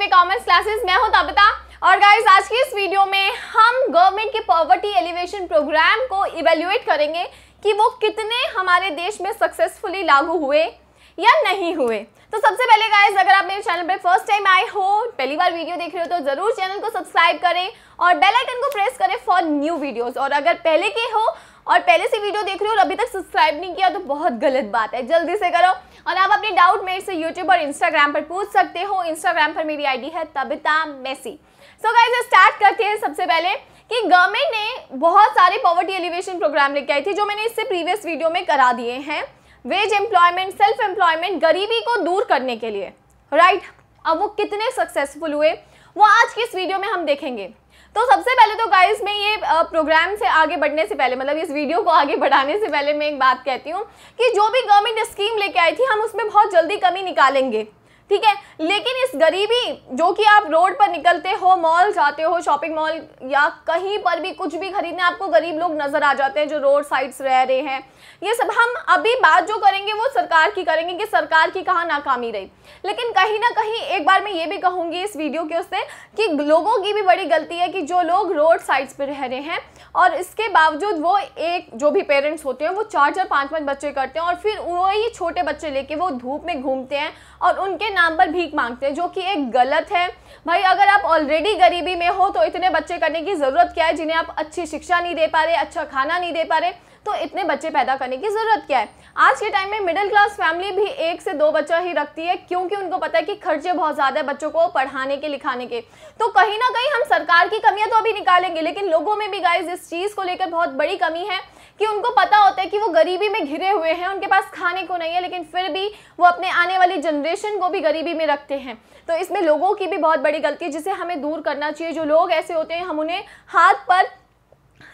GK commerce classes मैं हूं तबिता और गाइस आज की इस वीडियो में हम गवर्नमेंट के पॉवर्टी एलिवेशन प्रोग्राम को इवेल्युएट करेंगे कि वो कितने हमारे देश में सक्सेसफुली लागू हुए या नहीं हुए तो सबसे पहले गाइस अगर आप मेरे चैनल पर फर्स्ट टाइम आए हो पहली बार वीडियो देख रहे हो तो जरूर चैनल को सब्सक्राइब करें और बेल आइकन को प्रेस करें फॉर न्यू वीडियोस और अगर पहले के हो और पहले से वीडियो देख रहे हो और अभी तक सब्सक्राइब नहीं किया तो बहुत गलत बात है जल्दी से करो और आप अपने डाउट मेरे से यूट्यूब और इंस्टाग्राम पर पूछ सकते हो इंस्टाग्राम पर मेरी आईडी है Tabitha Messi so guys start करते हैं सबसे पहले कि गवर्नमेंट ने बहुत सारे पॉवर्टी एलिवेशन प्रोग्राम लेके आई थी जो मैंने इससे प्रीवियस वीडियो में करा दिए हैं वेज एम्प्लॉयमेंट सेल्फ एम्प्लॉयमेंट गरीबी को दूर करने के लिए राइट right? अब वो कितने सक्सेसफुल हुए वो आज की इस वीडियो में हम देखेंगे तो सबसे पहले तो गाइस मैं ये प्रोग्राम से आगे बढ़ने से पहले मतलब इस वीडियो को आगे बढ़ाने से पहले मैं एक बात कहती हूँ कि जो भी गवर्नमेंट स्कीम लेके आई थी हम उसमें बहुत जल्दी कमी निकालेंगे ठीक है लेकिन इस गरीबी जो कि आप रोड पर निकलते हो मॉल जाते हो शॉपिंग मॉल या कहीं पर भी कुछ भी खरीदने आपको गरीब लोग नज़र आ जाते हैं जो रोड साइड्स रह रहे हैं ये सब हम अभी बात जो करेंगे वो सरकार की करेंगे कि सरकार की कहाँ नाकामी रही लेकिन कहीं ना कहीं एक बार मैं ये भी कहूँगी इस वीडियो के उससे कि लोगों की भी बड़ी गलती है कि जो लोग रोड साइड्स पर रह रहे हैं और इसके बावजूद वो एक जो भी पेरेंट्स होते हैं वो चार चार पाँच पाँच बच्चे करते हैं और फिर वही छोटे बच्चे लेके वो धूप में घूमते हैं और उनके नाम पर भीख मांगते हैं जो कि एक गलत है भाई अगर आप ऑलरेडी गरीबी में हो तो इतने बच्चे करने की ज़रूरत क्या है जिन्हें आप अच्छी शिक्षा नहीं दे पा रहे अच्छा खाना नहीं दे पा रहे तो इतने बच्चे पैदा करने की ज़रूरत क्या है आज के टाइम में मिडिल क्लास फैमिली भी एक से दो बच्चा ही रखती है क्योंकि उनको पता है कि खर्चे बहुत ज़्यादा है बच्चों को पढ़ाने के लिखाने के तो कहीं ना कहीं हम सरकार की कमियाँ तो अभी निकालेंगे लेकिन लोगों में भी गाइज इस चीज़ को लेकर बहुत बड़ी कमी है कि उनको पता होता है कि वो गरीबी में घिरे हुए हैं उनके पास खाने को नहीं है लेकिन फिर भी वो अपने आने वाली जनरेशन को भी गरीबी में रखते हैं तो इसमें लोगों की भी बहुत बड़ी गलती है जिसे हमें दूर करना चाहिए जो लोग ऐसे होते हैं हम उन्हें हाथ पर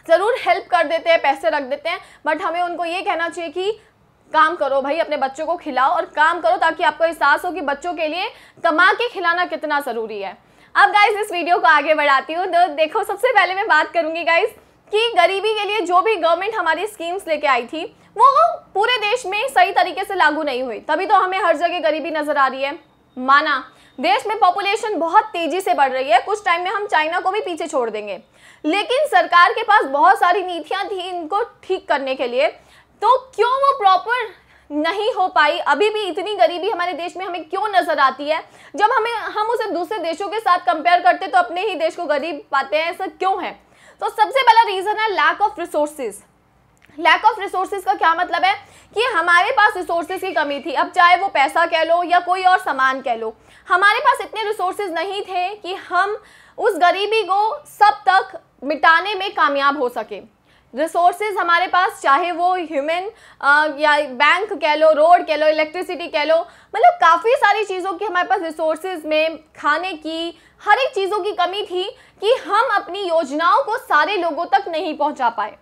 ज़रूर हेल्प कर देते हैं पैसे रख देते हैं बट हमें उनको ये कहना चाहिए कि काम करो भाई अपने बच्चों को खिलाओ और काम करो ताकि आपको एहसास हो कि बच्चों के लिए कमा के खिलाना कितना ज़रूरी है अब गाइज इस वीडियो को आगे बढ़ाती हूँ तो देखो सबसे पहले मैं बात करूँगी गाइज़ कि गरीबी के लिए जो भी गवर्नमेंट हमारी स्कीम्स लेके आई थी वो पूरे देश में सही तरीके से लागू नहीं हुई तभी तो हमें हर जगह गरीबी नज़र आ रही है माना देश में पॉपुलेशन बहुत तेजी से बढ़ रही है कुछ टाइम में हम चाइना को भी पीछे छोड़ देंगे लेकिन सरकार के पास बहुत सारी नीतियाँ थी इनको ठीक करने के लिए तो क्यों वो प्रॉपर नहीं हो पाई अभी भी इतनी गरीबी हमारे देश में हमें क्यों नज़र आती है जब हमें हम उसे दूसरे देशों के साथ कंपेयर करते तो अपने ही देश को गरीब पाते हैं ऐसा क्यों है तो सबसे पहला रीज़न है lack of resources lack of resources का क्या मतलब है कि हमारे पास रिसोर्सेज की कमी थी अब चाहे वो पैसा कह लो या कोई और सामान कह लो हमारे पास इतने रिसोर्सेज नहीं थे कि हम उस गरीबी को सब तक मिटाने में कामयाब हो सकें रिसोर्सेज हमारे पास चाहे वो ह्यूमन या बैंक कह लो रोड कह लो इलेक्ट्रिसिटी कह लो मतलब काफ़ी सारी चीज़ों की हमारे पास रिसोर्सेज में खाने की हर एक चीज़ों की कमी थी कि हम अपनी योजनाओं को सारे लोगों तक नहीं पहुंचा पाए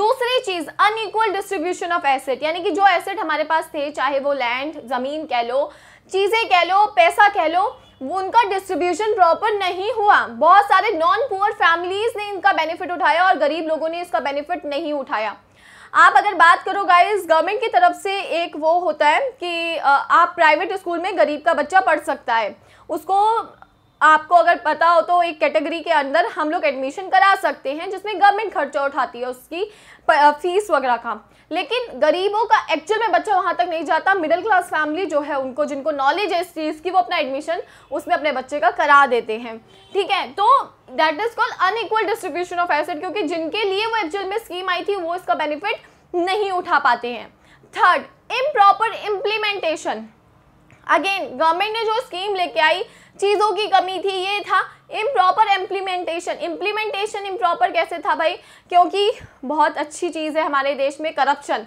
दूसरी चीज़ अनइक्वल डिस्ट्रीब्यूशन ऑफ एसेट यानी कि जो एसेट हमारे पास थे चाहे वो लैंड ज़मीन कह लो चीज़ें कह लो पैसा कह लो वो उनका डिस्ट्रीब्यूशन प्रॉपर नहीं हुआ बहुत सारे नॉन पुअर फैमिलीज ने इनका बेनिफिट उठाया और गरीब लोगों ने इसका बेनिफिट नहीं उठाया आप अगर बात करो गाइस गवर्नमेंट की तरफ से एक वो होता है कि आप प्राइवेट स्कूल में गरीब का बच्चा पढ़ सकता है उसको आपको अगर पता हो तो एक कैटेगरी के अंदर हम लोग एडमिशन करा सकते हैं जिसमें गवर्नमेंट खर्चा उठाती है उसकी फीस वगैरह का लेकिन गरीबों का एक्चुअल में बच्चा वहाँ तक नहीं जाता मिडिल क्लास फैमिली जो है उनको जिनको नॉलेज है इस चीज़ की वो अपना एडमिशन उसमें अपने बच्चे का करा देते हैं ठीक है तो that is called unequal distribution of asset क्योंकि जिनके लिए वो एक्चुअल में स्कीम आई थी वो इसका बेनिफिट नहीं उठा पाते हैं third improper implementation again government ने जो स्कीम लेके आई चीज़ों की कमी थी ये था इम्प्रॉपर इम्प्लीमेंटेशन इम्प्लीमेंटेशन इम्प्रॉपर कैसे था भाई क्योंकि बहुत अच्छी चीज़ है हमारे देश में करप्शन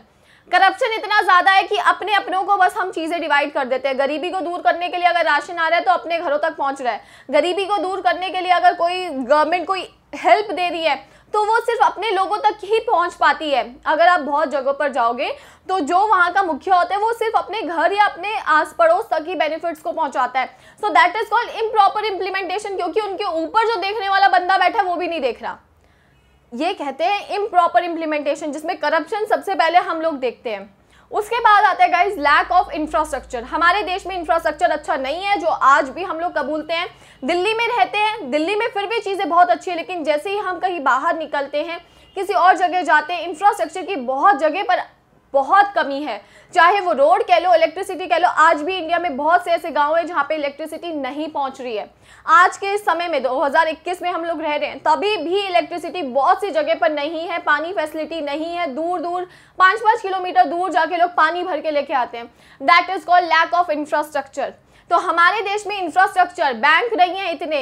करप्शन इतना ज़्यादा है कि अपने अपनों को बस हम चीज़ें डिवाइड कर देते हैं गरीबी को दूर करने के लिए अगर राशन आ रहा है तो अपने घरों तक पहुंच रहा है गरीबी को दूर करने के लिए अगर कोई गवर्नमेंट कोई हेल्प दे रही है तो वो सिर्फ अपने लोगों तक ही पहुंच पाती है अगर आप बहुत जगहों पर जाओगे तो जो वहाँ का मुखिया होता है वो सिर्फ अपने घर या अपने आस पड़ोस तक ही बेनिफिट्स को पहुंचाता है so that is called improper implementation क्योंकि उनके ऊपर जो देखने वाला बंदा बैठा है वो भी नहीं देख रहा ये कहते हैं इम्प्रॉपर इम्प्लीमेंटेशन जिसमें करप्शन सबसे पहले हम लोग देखते हैं उसके बाद आता है गाइज लैक ऑफ इंफ्रास्ट्रक्चर हमारे देश में इंफ्रास्ट्रक्चर अच्छा नहीं है जो आज भी हम लोग कबूलते हैं दिल्ली में रहते हैं दिल्ली में फिर भी चीज़ें बहुत अच्छी है लेकिन जैसे ही हम कहीं बाहर निकलते हैं किसी और जगह जाते हैं इंफ्रास्ट्रक्चर की बहुत जगह पर बहुत कमी है चाहे वो रोड कह लो इलेक्ट्रिसिटी कह लो आज भी इंडिया में बहुत से ऐसे गांव हैं जहाँ पे इलेक्ट्रिसिटी नहीं पहुँच रही है आज के समय में 2021 में हम लोग रह रहे हैं तभी भी इलेक्ट्रिसिटी बहुत सी जगह पर नहीं है पानी फैसिलिटी नहीं है दूर दूर पाँच पाँच किलोमीटर दूर जाके लोग पानी भर के लेके आते हैं that is called lack of infrastructure तो हमारे देश में इंफ्रास्ट्रक्चर बैंक नहीं है इतने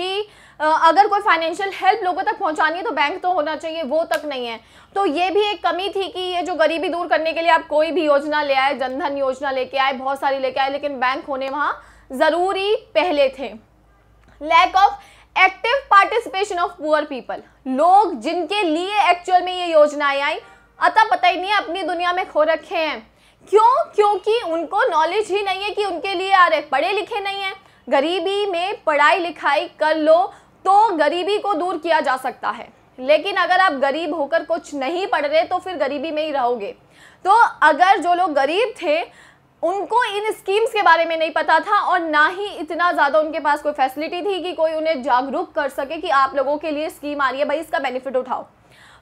कि अगर कोई फाइनेंशियल हेल्प लोगों तक पहुंचानी है तो बैंक तो होना चाहिए वो तक नहीं है तो ये भी एक कमी थी कि ये जो गरीबी दूर करने के लिए आप कोई भी योजना ले आए जनधन योजना लेके आए बहुत सारी लेके आए लेकिन बैंक होने वहाँ ज़रूरी पहले थे lack of active participation of poor people लोग जिनके लिए एक्चुअल में ये योजनाएं आई अतः पता ही नहीं अपनी दुनिया में खो रखे हैं क्यों क्योंकि उनको नॉलेज ही नहीं है कि उनके लिए आ रहे पढ़े लिखे नहीं हैं गरीबी में पढ़ाई लिखाई कर लो तो गरीबी को दूर किया जा सकता है लेकिन अगर आप गरीब होकर कुछ नहीं पढ़ रहे तो फिर गरीबी में ही रहोगे तो अगर जो लोग गरीब थे उनको इन स्कीम्स के बारे में नहीं पता था और ना ही इतना ज़्यादा उनके पास कोई फैसिलिटी थी कि कोई उन्हें जागरूक कर सके कि आप लोगों के लिए स्कीम आ रही है भाई इसका बेनिफिट उठाओ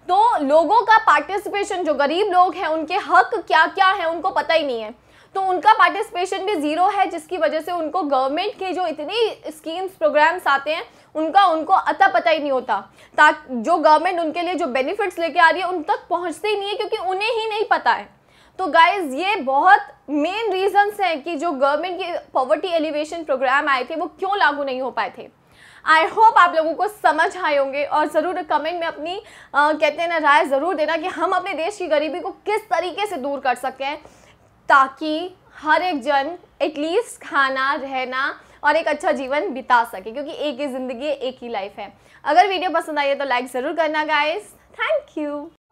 तो लोगों का पार्टिसिपेशन जो गरीब लोग हैं उनके हक क्या क्या हैं उनको पता ही नहीं है तो उनका पार्टिसिपेशन भी ज़ीरो है जिसकी वजह से उनको गवर्नमेंट के जो इतनी स्कीम्स प्रोग्राम्स आते हैं उनका उनको अता पता ही नहीं होता ताकि जो गवर्नमेंट उनके लिए जो बेनिफिट्स लेके आ रही है उन तक पहुंचते ही नहीं है क्योंकि उन्हें ही नहीं पता है तो गाइज ये बहुत मेन रीजंस हैं कि जो गवर्नमेंट के पॉवर्टी एलिवेशन प्रोग्राम आए थे वो क्यों लागू नहीं हो पाए थे आई होप आप लोगों को समझ आए होंगे और ज़रूर कमेंट में अपनी आ, कहते हैं ना राय ज़रूर देना कि हम अपने देश की गरीबी को किस तरीके से दूर कर सकें ताकि हर एक जन एटलीस्ट खाना रहना और एक अच्छा जीवन बिता सके क्योंकि एक ही ज़िंदगी एक ही लाइफ है अगर वीडियो पसंद आई है तो लाइक ज़रूर करना गाइस थैंक यू